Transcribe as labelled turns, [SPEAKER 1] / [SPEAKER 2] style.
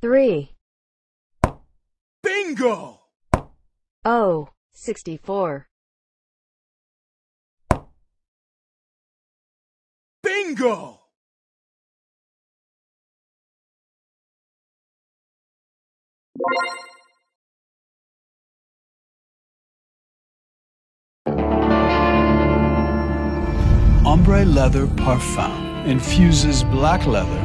[SPEAKER 1] 3. Bingo! Oh, 64. Bingo! Ombre Leather Parfum infuses black leather.